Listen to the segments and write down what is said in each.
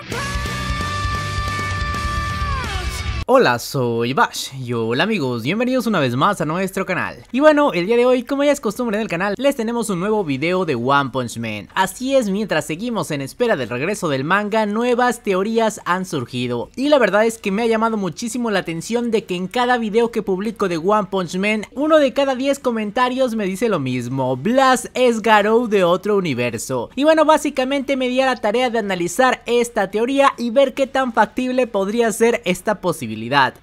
my pain! Hola, soy Bash y hola amigos, bienvenidos una vez más a nuestro canal. Y bueno, el día de hoy, como ya es costumbre en el canal, les tenemos un nuevo video de One Punch Man. Así es, mientras seguimos en espera del regreso del manga, nuevas teorías han surgido. Y la verdad es que me ha llamado muchísimo la atención de que en cada video que publico de One Punch Man, uno de cada 10 comentarios me dice lo mismo, Blast es Garou de otro universo. Y bueno, básicamente me di a la tarea de analizar esta teoría y ver qué tan factible podría ser esta posibilidad.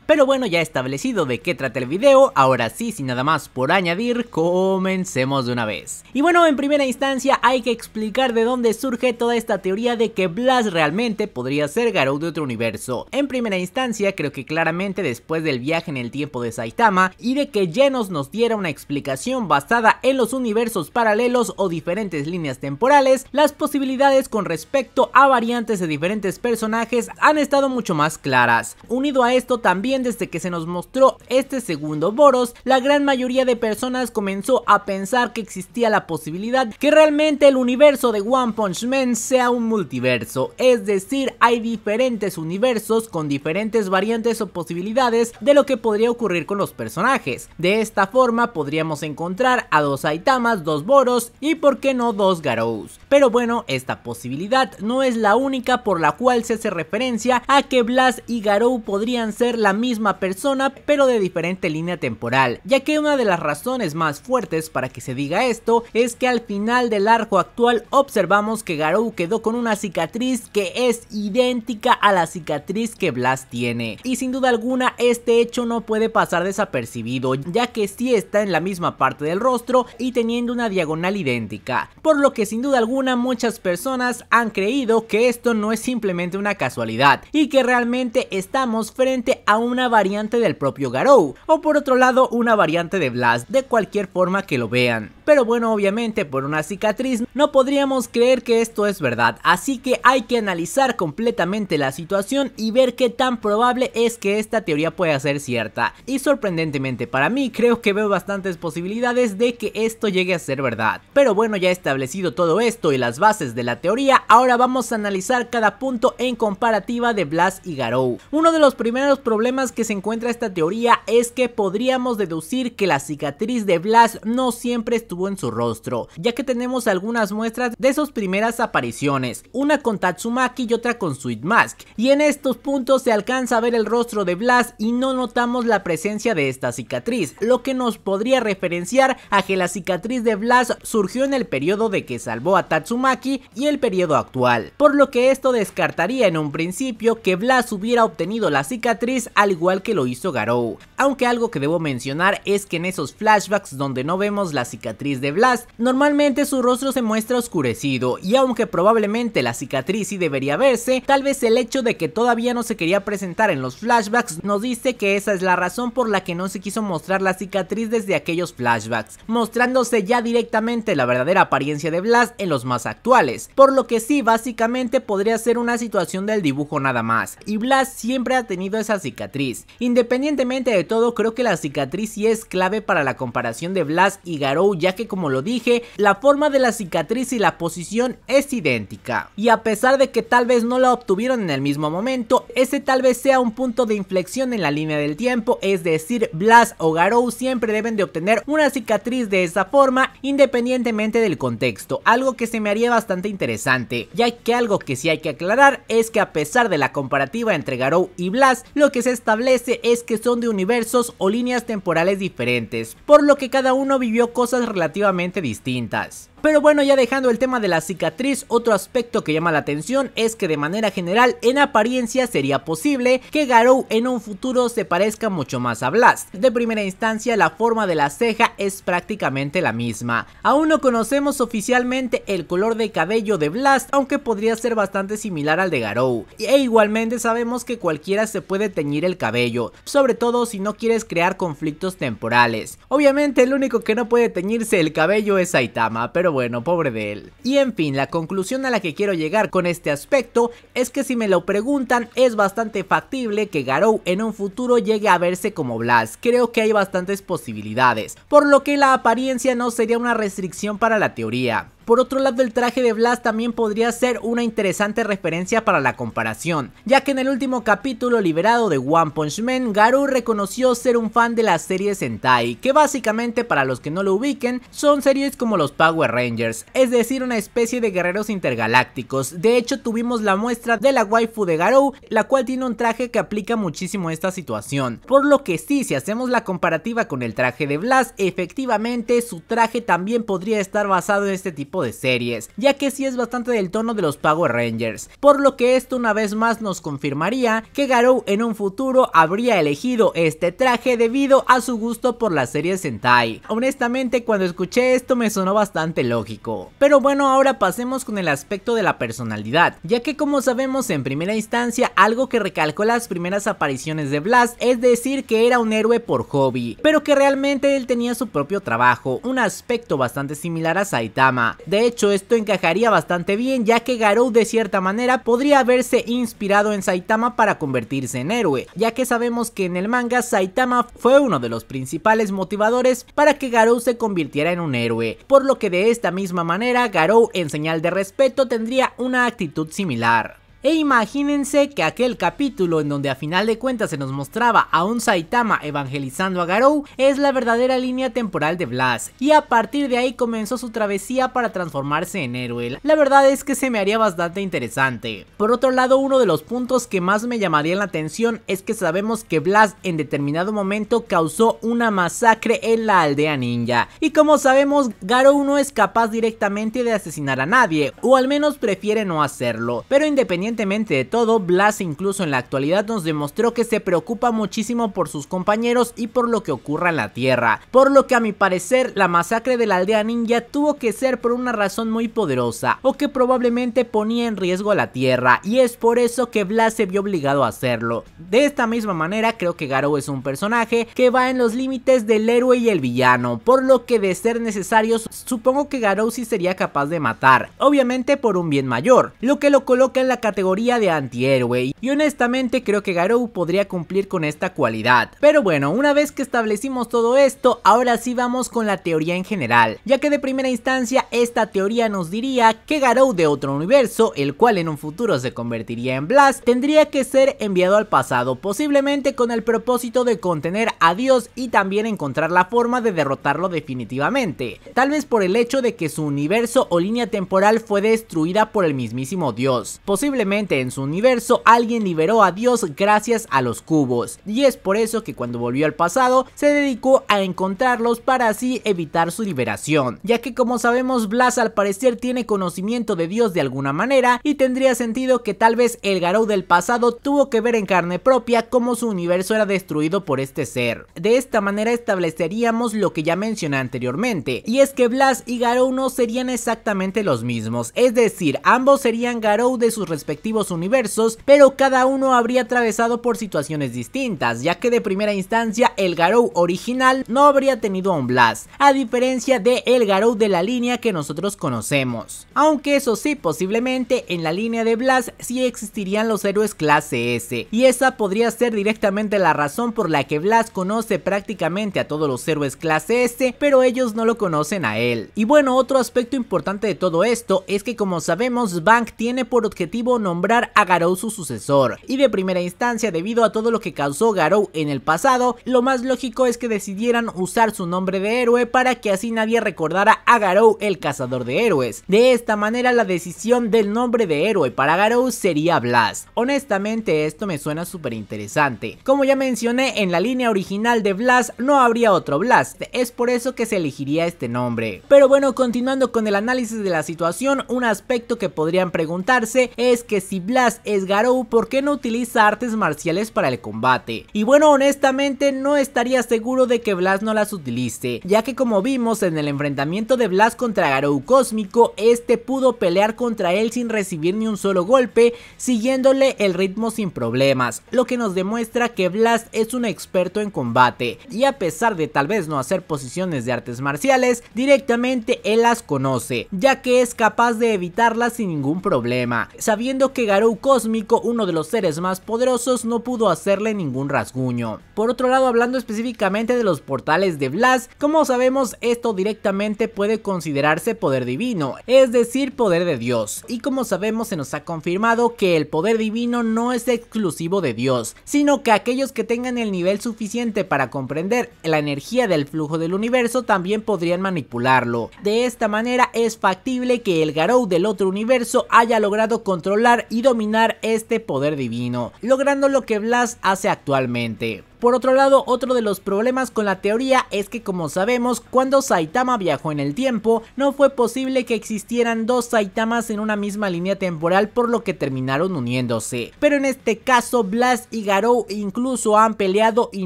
Pero bueno, ya establecido de qué trata el video, ahora sí, sin nada más por añadir, comencemos de una vez. Y bueno, en primera instancia hay que explicar de dónde surge toda esta teoría de que Blas realmente podría ser Garou de otro universo. En primera instancia, creo que claramente después del viaje en el tiempo de Saitama y de que Genos nos diera una explicación basada en los universos paralelos o diferentes líneas temporales, las posibilidades con respecto a variantes de diferentes personajes han estado mucho más claras. Unido a eso esto también desde que se nos mostró este segundo Boros, la gran mayoría de personas comenzó a pensar que existía la posibilidad que realmente el universo de One Punch Man sea un multiverso, es decir, hay diferentes universos con diferentes variantes o posibilidades de lo que podría ocurrir con los personajes. De esta forma podríamos encontrar a dos Aitamas, dos Boros y por qué no dos Garous. Pero bueno, esta posibilidad no es la única por la cual se hace referencia a que Blas y Garou podrían ser la misma persona pero de diferente línea temporal, ya que una de las razones más fuertes para que se diga esto es que al final del arco actual observamos que Garou quedó con una cicatriz que es idéntica a la cicatriz que Blas tiene, y sin duda alguna este hecho no puede pasar desapercibido, ya que sí está en la misma parte del rostro y teniendo una diagonal idéntica, por lo que sin duda alguna muchas personas han creído que esto no es simplemente una casualidad y que realmente estamos frente a una variante del propio Garou, o por otro lado una variante de Blast, de cualquier forma que lo vean. Pero bueno, obviamente por una cicatriz no podríamos creer que esto es verdad, así que hay que analizar completamente la situación y ver qué tan probable es que esta teoría pueda ser cierta. Y sorprendentemente para mí, creo que veo bastantes posibilidades de que esto llegue a ser verdad. Pero bueno, ya establecido todo esto y las bases de la teoría, ahora vamos a analizar cada punto en comparativa de Blast y Garou. Uno de los primeros problemas que se encuentra esta teoría es que podríamos deducir que la cicatriz de Blas no siempre estuvo en su rostro, ya que tenemos algunas muestras de sus primeras apariciones, una con Tatsumaki y otra con Sweet Mask, y en estos puntos se alcanza a ver el rostro de Blas y no notamos la presencia de esta cicatriz, lo que nos podría referenciar a que la cicatriz de Blas surgió en el periodo de que salvó a Tatsumaki y el periodo actual, por lo que esto descartaría en un principio que Blas hubiera obtenido la cicatriz al igual que lo hizo Garou. Aunque algo que debo mencionar es que en esos flashbacks donde no vemos la cicatriz de Blast, normalmente su rostro se muestra oscurecido y aunque probablemente la cicatriz sí debería verse, tal vez el hecho de que todavía no se quería presentar en los flashbacks nos dice que esa es la razón por la que no se quiso mostrar la cicatriz desde aquellos flashbacks, mostrándose ya directamente la verdadera apariencia de Blast en los más actuales, por lo que sí básicamente podría ser una situación del dibujo nada más, y Blast siempre ha tenido esa cicatriz. Independientemente de todo, creo que la cicatriz sí es clave para la comparación de Blas y Garou, ya que como lo dije, la forma de la cicatriz y la posición es idéntica. Y a pesar de que tal vez no la obtuvieron en el mismo momento, ese tal vez sea un punto de inflexión en la línea del tiempo, es decir, Blas o Garou siempre deben de obtener una cicatriz de esa forma, independientemente del contexto, algo que se me haría bastante interesante, ya que algo que sí hay que aclarar es que a pesar de la comparativa entre Garou y Blas, lo que se establece es que son de universos o líneas temporales diferentes, por lo que cada uno vivió cosas relativamente distintas. Pero bueno, ya dejando el tema de la cicatriz, otro aspecto que llama la atención es que de manera general, en apariencia sería posible que Garou en un futuro se parezca mucho más a Blast. De primera instancia, la forma de la ceja es prácticamente la misma. Aún no conocemos oficialmente el color de cabello de Blast, aunque podría ser bastante similar al de Garou. E igualmente sabemos que cualquiera se puede teñir el cabello, sobre todo si no quieres crear conflictos temporales. Obviamente el único que no puede teñirse el cabello es Saitama, pero bueno, pobre de él. Y en fin, la conclusión a la que quiero llegar con este aspecto es que si me lo preguntan es bastante factible que Garou en un futuro llegue a verse como Blas, creo que hay bastantes posibilidades, por lo que la apariencia no sería una restricción para la teoría. Por otro lado, el traje de Blast también podría ser una interesante referencia para la comparación, ya que en el último capítulo liberado de One Punch Man, Garou reconoció ser un fan de las series Sentai, que básicamente para los que no lo ubiquen, son series como los Power Rangers, es decir, una especie de guerreros intergalácticos. De hecho, tuvimos la muestra de la waifu de Garou, la cual tiene un traje que aplica muchísimo esta situación, por lo que sí, si hacemos la comparativa con el traje de Blast, efectivamente su traje también podría estar basado en este tipo de series, ya que sí es bastante del tono de los Power Rangers, por lo que esto una vez más nos confirmaría que Garou en un futuro habría elegido este traje debido a su gusto por la serie Sentai. Honestamente cuando escuché esto me sonó bastante lógico. Pero bueno ahora pasemos con el aspecto de la personalidad, ya que como sabemos en primera instancia algo que recalcó las primeras apariciones de Blast es decir que era un héroe por hobby, pero que realmente él tenía su propio trabajo, un aspecto bastante similar a Saitama, de hecho, esto encajaría bastante bien, ya que Garou de cierta manera podría haberse inspirado en Saitama para convertirse en héroe, ya que sabemos que en el manga Saitama fue uno de los principales motivadores para que Garou se convirtiera en un héroe, por lo que de esta misma manera Garou en señal de respeto tendría una actitud similar. E imagínense que aquel capítulo en donde a final de cuentas se nos mostraba a un Saitama evangelizando a Garou es la verdadera línea temporal de Blast y a partir de ahí comenzó su travesía para transformarse en héroe. La verdad es que se me haría bastante interesante. Por otro lado, uno de los puntos que más me llamaría la atención es que sabemos que Blast en determinado momento causó una masacre en la aldea ninja. Y como sabemos, Garou no es capaz directamente de asesinar a nadie, o al menos prefiere no hacerlo. Pero independientemente de todo, Blas incluso en la actualidad nos demostró que se preocupa muchísimo por sus compañeros y por lo que ocurra en la Tierra, por lo que a mi parecer la masacre de la aldea ninja tuvo que ser por una razón muy poderosa o que probablemente ponía en riesgo la Tierra y es por eso que Blas se vio obligado a hacerlo. De esta misma manera creo que Garou es un personaje que va en los límites del héroe y el villano, por lo que de ser necesarios supongo que Garou sí sería capaz de matar, obviamente por un bien mayor, lo que lo coloca en la categoría de antihéroe y honestamente creo que Garou podría cumplir con esta cualidad. Pero bueno, una vez que establecimos todo esto, ahora sí vamos con la teoría en general, ya que de primera instancia esta teoría nos diría que Garou de otro universo, el cual en un futuro se convertiría en Blast, tendría que ser enviado al pasado, posiblemente con el propósito de contener a Dios y también encontrar la forma de derrotarlo definitivamente, tal vez por el hecho de que su universo o línea temporal fue destruida por el mismísimo Dios, posiblemente en su universo alguien liberó a Dios gracias a los cubos y es por eso que cuando volvió al pasado se dedicó a encontrarlos para así evitar su liberación, ya que como sabemos Blas al parecer tiene conocimiento de Dios de alguna manera y tendría sentido que tal vez el Garou del pasado tuvo que ver en carne propia cómo su universo era destruido por este ser. De esta manera estableceríamos lo que ya mencioné anteriormente, y es que Blas y Garou no serían exactamente los mismos, es decir, ambos serían Garou de sus respectivos universos, pero cada uno habría atravesado por situaciones distintas, ya que de primera instancia el Garou original no habría tenido a un Blast, a diferencia de el Garou de la línea que nosotros conocemos. Aunque eso sí, posiblemente en la línea de Blast sí existirían los héroes clase S, y esa podría ser directamente la razón por la que Blast conoce prácticamente a todos los héroes clase S, pero ellos no lo conocen a él. Y bueno, otro aspecto importante de todo esto es que como sabemos, Bank tiene por objetivo no nombrar a Garou su sucesor, y de primera instancia debido a todo lo que causó Garou en el pasado, lo más lógico es que decidieran usar su nombre de héroe para que así nadie recordara a Garou el cazador de héroes. De esta manera la decisión del nombre de héroe para Garou sería Blast. Honestamente esto me suena súper interesante. Como ya mencioné en la línea original de Blast no habría otro Blast, es por eso que se elegiría este nombre. Pero bueno continuando con el análisis de la situación, un aspecto que podrían preguntarse es que si Blast es Garou, ¿por qué no utiliza artes marciales para el combate? Y bueno, honestamente no estaría seguro de que Blast no las utilice, ya que como vimos en el enfrentamiento de Blast contra Garou Cósmico, este pudo pelear contra él sin recibir ni un solo golpe, siguiéndole el ritmo sin problemas, lo que nos demuestra que Blast es un experto en combate, y a pesar de tal vez no hacer posiciones de artes marciales, directamente él las conoce, ya que es capaz de evitarlas sin ningún problema, sabiendo que Garou Cósmico, uno de los seres más poderosos, no pudo hacerle ningún rasguño. Por otro lado, hablando específicamente de los portales de Blast, como sabemos esto directamente puede considerarse poder divino, es decir poder de Dios, y como sabemos se nos ha confirmado que el poder divino no es exclusivo de Dios, sino que aquellos que tengan el nivel suficiente para comprender la energía del flujo del universo también podrían manipularlo. De esta manera es factible que el Garou del otro universo haya logrado controlar y dominar este poder divino, logrando lo que Blas hace actualmente. Por otro lado, otro de los problemas con la teoría es que como sabemos, cuando Saitama viajó en el tiempo, no fue posible que existieran dos Saitamas en una misma línea temporal por lo que terminaron uniéndose. Pero en este caso, Blast y Garou incluso han peleado y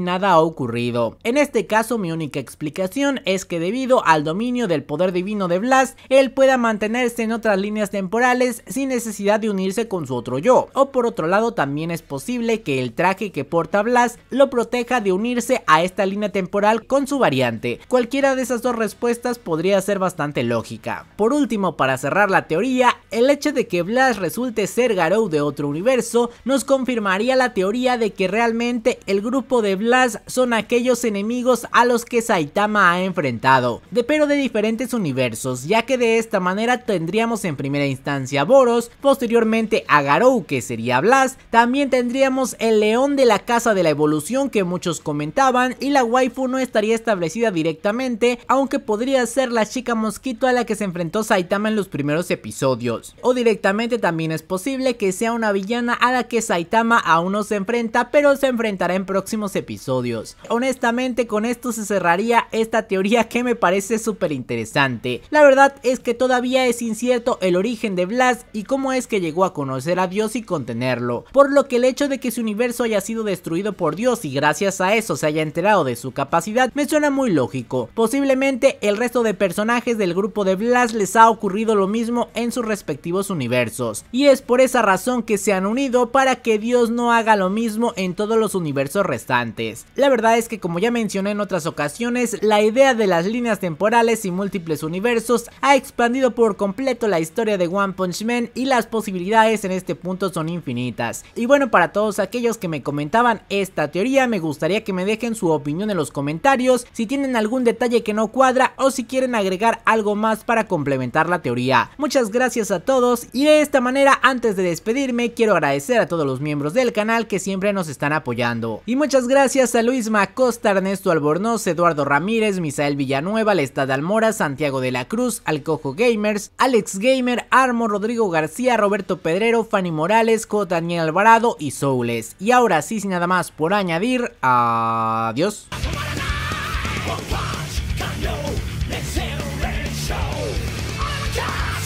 nada ha ocurrido. En este caso, mi única explicación es que debido al dominio del poder divino de Blast, él pueda mantenerse en otras líneas temporales sin necesidad de unirse con su otro yo. O por otro lado, también es posible que el traje que porta Blast lo proteja de unirse a esta línea temporal con su variante. Cualquiera de esas dos respuestas podría ser bastante lógica. Por último, para cerrar la teoría, el hecho de que Blas resulte ser Garou de otro universo nos confirmaría la teoría de que realmente el grupo de Blas son aquellos enemigos a los que Saitama ha enfrentado, de pero de diferentes universos, ya que de esta manera tendríamos en primera instancia a Boros, posteriormente a Garou que sería Blast, también tendríamos el león de la casa de la evolución que muchos comentaban y la waifu no estaría establecida directamente, aunque podría ser la chica mosquito a la que se enfrentó Saitama en los primeros episodios. O directamente también es posible que sea una villana a la que Saitama aún no se enfrenta, pero se enfrentará en próximos episodios. Honestamente con esto se cerraría esta teoría que me parece súper interesante. La verdad es que todavía es incierto el origen de Blast y cómo es que llegó a conocer a Dios y contenerlo, por lo que el hecho de que su universo haya sido destruido por Dios y gracias a eso se haya enterado de su capacidad me suena muy lógico. Posiblemente el resto de personajes del grupo de Blast les ha ocurrido lo mismo en sus respectivos universos. Y es por esa razón que se han unido para que Dios no haga lo mismo en todos los universos restantes. La verdad es que como ya mencioné en otras ocasiones, la idea de las líneas temporales y múltiples universos ha expandido por completo la historia de One Punch Man y las posibilidades en este punto son infinitas. Y bueno, para todos aquellos que me comentaban esta teoría, me gustaría que me dejen su opinión en los comentarios, si tienen algún detalle que no cuadra o si quieren agregar algo más para complementar la teoría. Muchas gracias a todos y de esta manera antes de despedirme quiero agradecer a todos los miembros del canal que siempre nos están apoyando. Y muchas gracias a Luis Macosta, Ernesto Albornoz, Eduardo Ramírez, Misael Villanueva, Lestad Almora, Santiago de la Cruz, Alcojo Gamers, Alex Gamer, Armo, Rodrigo García, Roberto Pedrero, Fanny Morales, J. Daniel Alvarado y Soules. Y ahora sí, sin nada más por añadir, adiós.